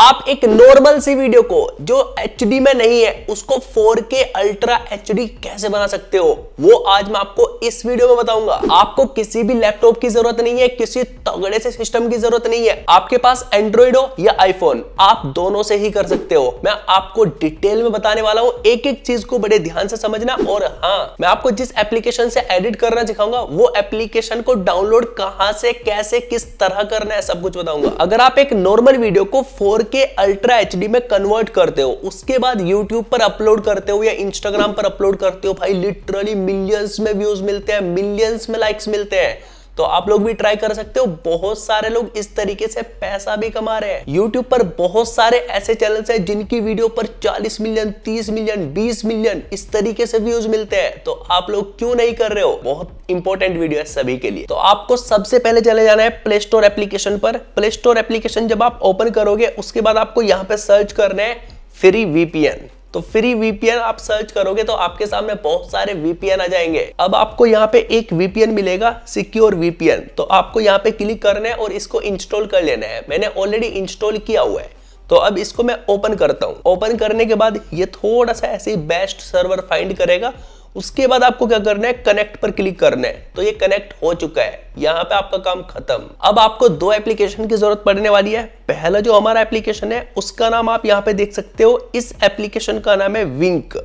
आप एक नॉर्मल सी वीडियो को जो एच में नहीं है उसको 4K अल्ट्रा एच कैसे बना सकते हो वो आज मैं आपको इस वीडियो में बताऊंगा आपको किसी भी लैपटॉप की जरूरत नहीं है किसी तगड़े से सिस्टम की जरूरत नहीं है आपके पास एंड्रॉइड हो या आईफोन आप दोनों से ही कर सकते हो मैं आपको डिटेल में बताने वाला हूँ एक एक चीज को बड़े ध्यान से समझना और हाँ मैं आपको जिस एप्लीकेशन से एडिट करना सिखाऊंगा वो एप्लीकेशन को डाउनलोड कहा से कैसे किस तरह करना है सब कुछ बताऊंगा अगर आप एक नॉर्मल वीडियो को फोर 4K के अल्ट्रा एच में कन्वर्ट करते हो उसके बाद यूट्यूब पर अपलोड करते हो या इंस्टाग्राम पर अपलोड करते हो भाई लिटरली मिलियंस में व्यूज मिलते हैं मिलियंस में लाइक्स मिलते हैं तो आप लोग भी ट्राई कर सकते हो बहुत सारे लोग इस तरीके से पैसा भी कमा रहे हैं यूट्यूब पर बहुत सारे ऐसे चैनल्स हैं जिनकी वीडियो पर 40 मिलियन 30 मिलियन 20 मिलियन इस तरीके से व्यूज मिलते हैं तो आप लोग क्यों नहीं कर रहे हो बहुत इंपॉर्टेंट वीडियो है सभी के लिए तो आपको सबसे पहले चले जाना है प्ले स्टोर एप्लीकेशन पर प्ले स्टोर एप्लीकेशन जब आप ओपन करोगे उसके बाद आपको यहाँ पे सर्च करना है फ्री वीपीएन तो फ्री वीपीएन आप सर्च करोगे तो आपके सामने बहुत सारे वीपीएन आ जाएंगे अब आपको यहाँ पे एक वीपीएन मिलेगा सिक्योर वीपीएन तो आपको यहाँ पे क्लिक करना है और इसको इंस्टॉल कर लेना है मैंने ऑलरेडी इंस्टॉल किया हुआ है तो अब इसको मैं ओपन करता हूँ ओपन करने के बाद ये थोड़ा सा ऐसे बेस्ट सर्वर फाइंड करेगा उसके बाद आपको क्या करना है कनेक्ट पर क्लिक करना है तो ये कनेक्ट हो चुका है यहाँ पे आपका काम खत्म अब आपको दो एप्लीकेशन की जरूरत पड़ने वाली है पहला जो हमारा एप्लीकेशन है उसका नाम आप यहाँ पे देख सकते हो इस एप्लीकेशन का नाम है विंक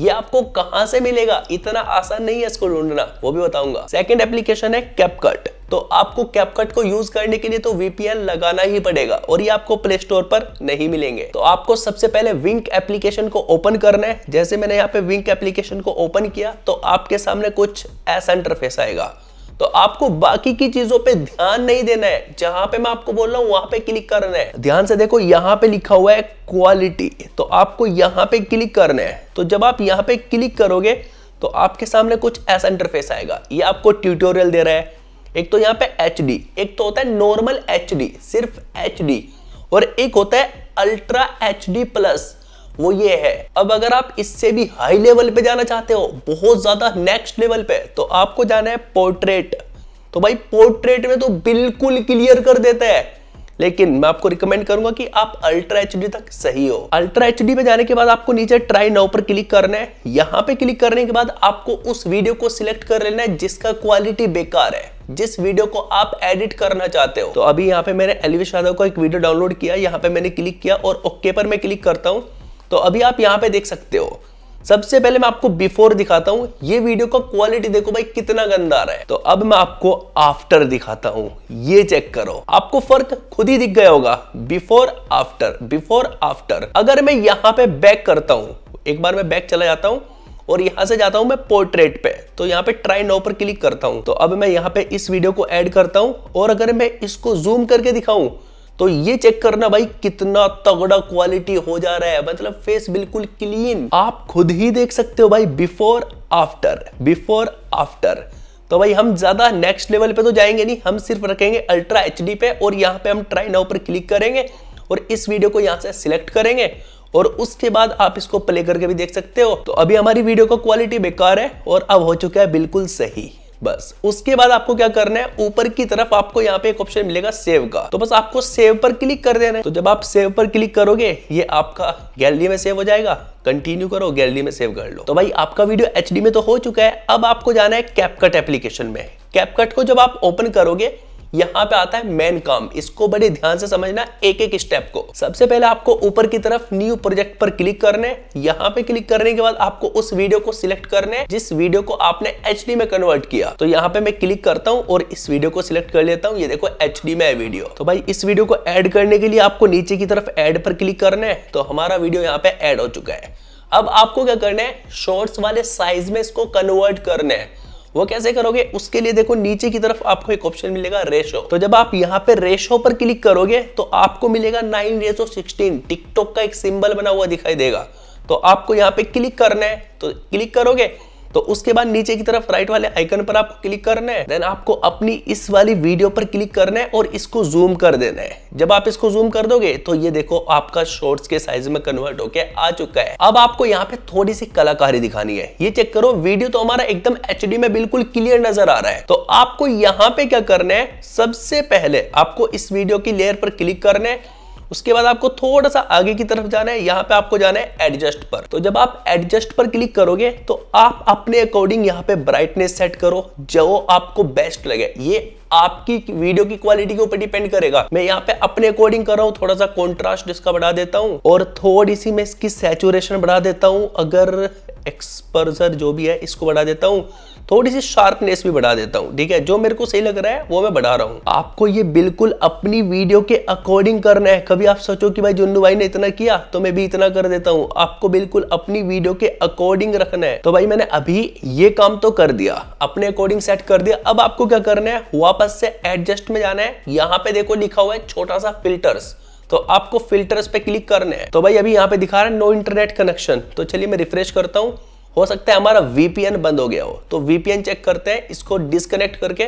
ये आपको कहां से मिलेगा इतना आसान नहीं है इसको ढूंढना वो भी बताऊंगा सेकंड एप्लीकेशन है कैपकट तो आपको कैपकट को यूज करने के लिए तो वीपीएन लगाना ही पड़ेगा और ये आपको प्ले स्टोर पर नहीं मिलेंगे तो आपको सबसे पहले विंक एप्लीकेशन को ओपन करना है जैसे मैंने यहाँ पे विंक एप्लीकेशन को ओपन किया तो आपके सामने कुछ ऐसा इंटरफेस आएगा तो आपको बाकी की चीजों पे ध्यान नहीं देना है जहां पे मैं आपको बोल रहा हूं वहां पे क्लिक करना है ध्यान से देखो यहां पे लिखा हुआ है क्वालिटी तो आपको यहां पे क्लिक करना है तो जब आप यहां पे क्लिक करोगे तो आपके सामने कुछ ऐसा इंटरफेस आएगा ये आपको ट्यूटोरियल दे रहा है एक तो यहाँ पे एच एक तो होता है नॉर्मल एच सिर्फ एच और एक होता है अल्ट्रा एच प्लस वो ये है अब अगर आप इससे भी हाई लेवल पे जाना चाहते हो बहुत ज्यादा नेक्स्ट लेवल पे तो आपको जाना है पोर्ट्रेट तो भाई पोर्ट्रेट में तो बिल्कुल क्लियर कर देता है लेकिन मैं आपको रिकमेंड करूंगा कि आप अल्ट्रा एच तक सही हो अल्ट्रा एच पे जाने के बाद आपको नीचे ट्राई नाउ पर क्लिक करना है यहाँ पे क्लिक करने के बाद आपको उस वीडियो को सिलेक्ट कर लेना है जिसका क्वालिटी बेकार है जिस वीडियो को आप एडिट करना चाहते हो तो अभी यहाँ पे मैंने एलिवेश यादव का एक वीडियो डाउनलोड किया यहाँ पे मैंने क्लिक किया और ओके पर मैं क्लिक करता हूँ तो अभी आप यहां पे देख सकते हो सबसे पहले मैं आपको बिफोर दिखाता हूं ये वीडियो का क्वालिटी देखो भाई कितना गंदा आ रहा है तो अब मैं आपको आफ्टर दिखाता हूं ये चेक करो आपको फर्क खुद ही दिख गया होगा बिफोर आफ्टर बिफोर आफ्टर अगर मैं यहां पे बैक करता हूं एक बार मैं बैक चला जाता हूं और यहां से जाता हूं मैं पोर्ट्रेट पे तो यहां पे ट्राई नो पर क्लिक करता हूं तो अब मैं यहां पे इस वीडियो को ऐड करता हूं और अगर मैं इसको जूम करके दिखाऊं तो ये चेक करना भाई कितना तगड़ा क्वालिटी हो जा रहा है मतलब फेस बिल्कुल क्लीन आप खुद ही देख सकते हो भाई बिफोर आफ्टर बिफोर आफ्टर तो भाई हम ज्यादा नेक्स्ट लेवल पे तो जाएंगे नहीं हम सिर्फ रखेंगे अल्ट्रा एच पे और यहाँ पे हम ट्राई नाउ पर क्लिक करेंगे और इस वीडियो को यहाँ से सिलेक्ट करेंगे और उसके बाद आप इसको प्ले करके भी देख सकते हो तो अभी हमारी वीडियो का क्वालिटी बेकार है और अब हो चुका है बिल्कुल सही बस उसके बाद आपको क्या करना है ऊपर की तरफ आपको यहाँ पे एक ऑप्शन मिलेगा सेव का तो बस आपको सेव पर क्लिक कर देना है तो जब आप सेव पर क्लिक करोगे ये आपका गैलरी में सेव हो जाएगा कंटिन्यू करो गैलरी में सेव कर लो तो भाई आपका वीडियो एच में तो हो चुका है अब आपको जाना है कैपकट एप्लीकेशन में कैपकट को जब आप ओपन करोगे यहाँ पे आता है मेन काम इसको बड़े ध्यान से समझना एक एक स्टेप को सबसे पहले आपको ऊपर की तरफ न्यू प्रोजेक्ट पर क्लिक करने यहाँ पे क्लिक करने के बाद आपको उस वीडियो को सिलेक्ट करने जिस वीडियो को आपने एच में कन्वर्ट किया तो यहाँ पे मैं क्लिक करता हूँ और इस वीडियो को सिलेक्ट कर लेता हूँ ये देखो एच में है वीडियो तो भाई इस वीडियो को एड करने के लिए आपको नीचे की तरफ एड पर क्लिक करने तो हमारा वीडियो यहाँ पे एड हो चुका है अब आपको क्या करना है शॉर्ट्स वाले साइज में इसको कन्वर्ट करना है वो कैसे करोगे उसके लिए देखो नीचे की तरफ आपको एक ऑप्शन मिलेगा रेशो तो जब आप यहाँ पे रेशो पर क्लिक करोगे तो आपको मिलेगा नाइन रेशो सिक्सटीन टिकटॉक का एक सिंबल बना हुआ दिखाई देगा तो आपको यहाँ पे क्लिक करना है तो क्लिक करोगे तो उसके बाद नीचे की तरफ राइट वाले आइकन पर आपको क्लिक करना है देन आपको अपनी इस वाली वीडियो पर क्लिक करना है और इसको जूम कर देना है जब आप इसको जूम कर दोगे तो ये देखो आपका शॉर्ट्स के साइज में कन्वर्ट होके आ चुका है अब आपको यहाँ पे थोड़ी सी कलाकारी दिखानी है ये चेक करो वीडियो तो हमारा एकदम एच में बिल्कुल क्लियर नजर आ रहा है तो आपको यहाँ पे क्या करना है सबसे पहले आपको इस वीडियो की लेयर पर क्लिक करना है उसके बाद आपको थोड़ा सा आगे की तरफ जाना है यहाँ पे आपको जाना है एडजस्ट पर तो जब आप एडजस्ट पर क्लिक करोगे तो आप अपने अकॉर्डिंग यहाँ पे ब्राइटनेस सेट करो जो आपको बेस्ट लगे ये आपकी वीडियो की क्वालिटी के ऊपर डिपेंड करेगा मैं यहाँ पे अपने अकॉर्डिंग कर रहा हूँ थोड़ा सा कॉन्ट्रास्ट इसका बढ़ा देता हूँ और थोड़ी सी मैं इसकी सेचुरेशन बढ़ा देता हूँ अगर एक्सपर्जर जो भी है इसको बढ़ा देता हूँ थोड़ी सी शार्पनेस भी बढ़ा देता हूँ ठीक है जो मेरे को सही लग रहा है वो मैं बढ़ा रहा हूँ आपको ये बिल्कुल अपनी वीडियो के अकॉर्डिंग करना है कभी आप सोचो कि भाई जुन्नू भाई ने इतना किया तो मैं भी इतना कर देता हूँ आपको बिल्कुल अपनी वीडियो के अकॉर्डिंग रखना है तो भाई मैंने अभी ये काम तो कर दिया अपने अकॉर्डिंग सेट कर दिया अब आपको क्या करना है वापस से एडजस्ट में जाना है यहाँ पे देखो लिखा हुआ है छोटा सा फिल्टर्स तो आपको फिल्टर्स पे क्लिक करना है तो भाई अभी यहाँ पे दिखा रहा है नो इंटरनेट कनेक्शन तो चलिए मैं रिफ्रेश करता हूँ हो सकता है हमारा वीपीएन बंद हो गया हो तो वीपीएन चेक करते हैं इसको डिसकनेक्ट करके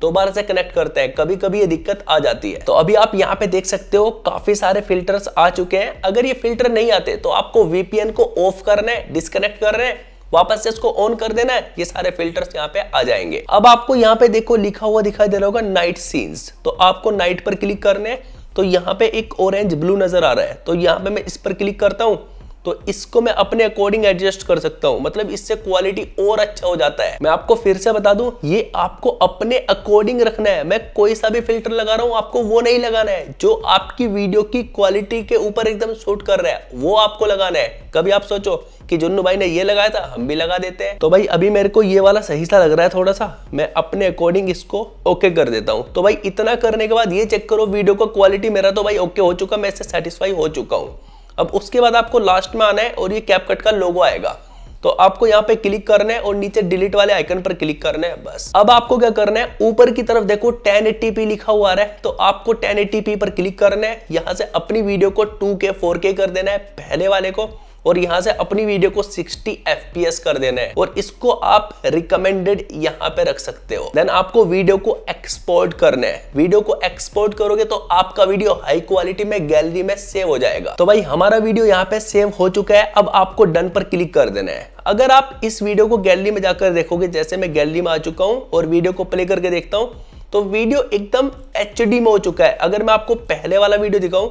दोबारा से कनेक्ट करते हैं कभी कभी ये दिक्कत आ जाती है तो अभी आप यहाँ पे देख सकते हो काफी सारे फिल्टर्स आ चुके हैं अगर ये फिल्टर नहीं आते तो आपको वीपीएन को ऑफ करना है डिस्कनेक्ट कर रहे वापस से इसको ऑन कर देना है ये सारे फिल्टर्स यहाँ पे आ जाएंगे अब आपको यहाँ पे देखो लिखा हुआ दिखाई दे रहा होगा नाइट सीन्स तो आपको नाइट पर क्लिक करने है तो यहाँ पे एक ऑरेंज ब्लू नजर आ रहा है तो यहाँ पे मैं इस पर क्लिक करता हूँ तो इसको मैं अपने अकॉर्डिंग एडजस्ट कर सकता हूं मतलब इससे क्वालिटी और अच्छा हो जाता है मैं आपको फिर से बता दूं ये आपको अपने अकॉर्डिंग रखना है मैं कोई सा भी फिल्टर लगा रहा हूं आपको वो नहीं लगाना है जो आपकी वीडियो की क्वालिटी के ऊपर एकदम शूट कर रहा है वो आपको लगाना है कभी आप सोचो कि जुन्नू भाई ने ये लगाया था हम भी लगा देते हैं तो भाई अभी मेरे को ये वाला सही सा लग रहा है थोड़ा सा मैं अपने अकॉर्डिंग इसको ओके कर देता हूँ तो भाई इतना करने के बाद ये चेक करो वीडियो का क्वालिटी मेरा तो भाई ओके हो चुका मैं इससे सेटिस्फाई हो चुका हूँ अब उसके बाद आपको लास्ट में आना है और ये कैपकट का लोगो आएगा तो आपको यहाँ पे क्लिक करना है और नीचे डिलीट वाले आइकन पर क्लिक करना है बस अब आपको क्या करना है ऊपर की तरफ देखो 1080p लिखा हुआ रहा है तो आपको 1080p पर क्लिक करना है यहां से अपनी वीडियो को 2K 4K कर देना है पहले वाले को और यहाँ से अपनी वीडियो को 60 FPS कर देना है और इसको आप रिकमेंडेड यहाँ पे रख सकते हो देन आपको वीडियो को एक्सपोर्ट करना है वीडियो को एक्सपोर्ट करोगे तो आपका वीडियो हाई क्वालिटी में गैलरी में सेव हो जाएगा तो भाई हमारा वीडियो यहाँ पे सेव हो चुका है अब आपको डन पर क्लिक कर देना है अगर आप इस वीडियो को गैलरी में जाकर देखोगे जैसे मैं गैलरी में आ चुका हूँ और वीडियो को प्ले करके देखता हूँ तो वीडियो एकदम एच में हो चुका है अगर मैं आपको पहले वाला वीडियो दिखाऊं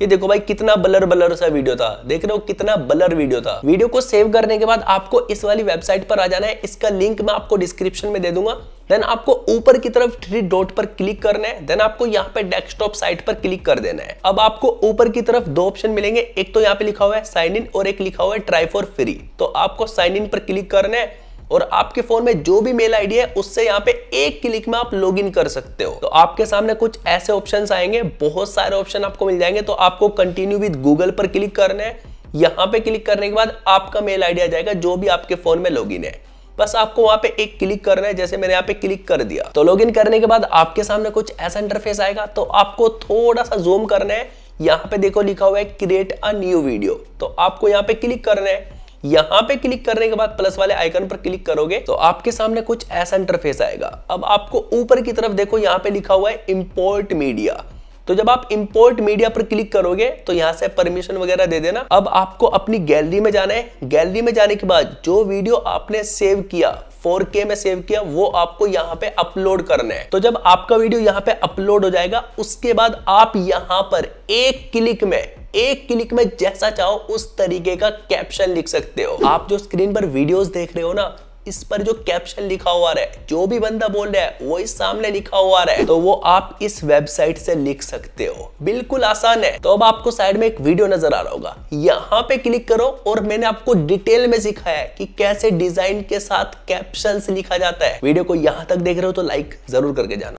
ये देखो भाई कितना बलर बलर सा वीडियो था देख रहे हो कितना बलर वीडियो था वीडियो को सेव करने के बाद आपको इस वाली वेबसाइट पर आ जाना है इसका लिंक मैं आपको डिस्क्रिप्शन में दे दूंगा देन आपको ऊपर की तरफ थ्री डॉट पर क्लिक करना है देन आपको यहाँ पे डेस्कटॉप साइट पर क्लिक कर देना है अब आपको ऊपर की तरफ दो ऑप्शन मिलेंगे एक तो यहाँ पे लिखा हुआ है साइन इन और एक लिखा हुआ है ट्राई फॉर फ्री तो आपको साइन इन पर क्लिक करना है और आपके फोन में जो भी मेल आईडी है उससे यहाँ पे एक क्लिक में आप लॉग कर सकते हो तो आपके सामने कुछ ऐसे ऑप्शन आएंगे बहुत सारे ऑप्शन आपको मिल जाएंगे तो आपको कंटिन्यू विद गूगल पर क्लिक करना है यहाँ पे क्लिक करने के बाद आपका मेल आईडी आ जाएगा जो भी आपके फोन में लॉग है बस आपको वहां पे एक क्लिक करना है जैसे मैंने यहाँ पे क्लिक कर दिया तो लॉगिन करने के बाद आपके सामने कुछ ऐसा इंटरफेस आएगा तो आपको थोड़ा सा जूम करना है यहाँ पे देखो लिखा हुआ है क्रिएट अ न्यू वीडियो तो आपको यहाँ पे क्लिक करना है यहां पे क्लिक करने के बाद प्लस वाले आइकन पर क्लिक करोगे तो आपके सामने कुछ ऐसा इंटरफेस आएगा अब आपको ऊपर की तरफ देखो यहां पे लिखा हुआ है इंपोर्ट मीडिया तो जब आप इंपोर्ट मीडिया पर क्लिक करोगे तो यहां से परमिशन वगैरह दे देना अब आपको अपनी गैलरी में जाना है गैलरी में जाने के बाद जो वीडियो आपने सेव किया 4K में सेव किया वो आपको यहाँ पे अपलोड करना है तो जब आपका वीडियो यहाँ पे अपलोड हो जाएगा उसके बाद आप यहां पर एक क्लिक में एक क्लिक में जैसा चाहो उस तरीके का कैप्शन लिख सकते हो आप जो स्क्रीन पर वीडियोस देख रहे हो ना इस पर जो कैप्शन लिखा हुआ है जो भी बंदा बोल रहा है वो इस सामने लिखा हुआ है तो वो आप इस वेबसाइट से लिख सकते हो बिल्कुल आसान है तो अब आपको साइड में एक वीडियो नजर आ रहा होगा यहाँ पे क्लिक करो और मैंने आपको डिटेल में सिखाया है कि कैसे डिजाइन के साथ कैप्शन लिखा जाता है वीडियो को यहाँ तक देख रहे हो तो लाइक जरूर करके जाना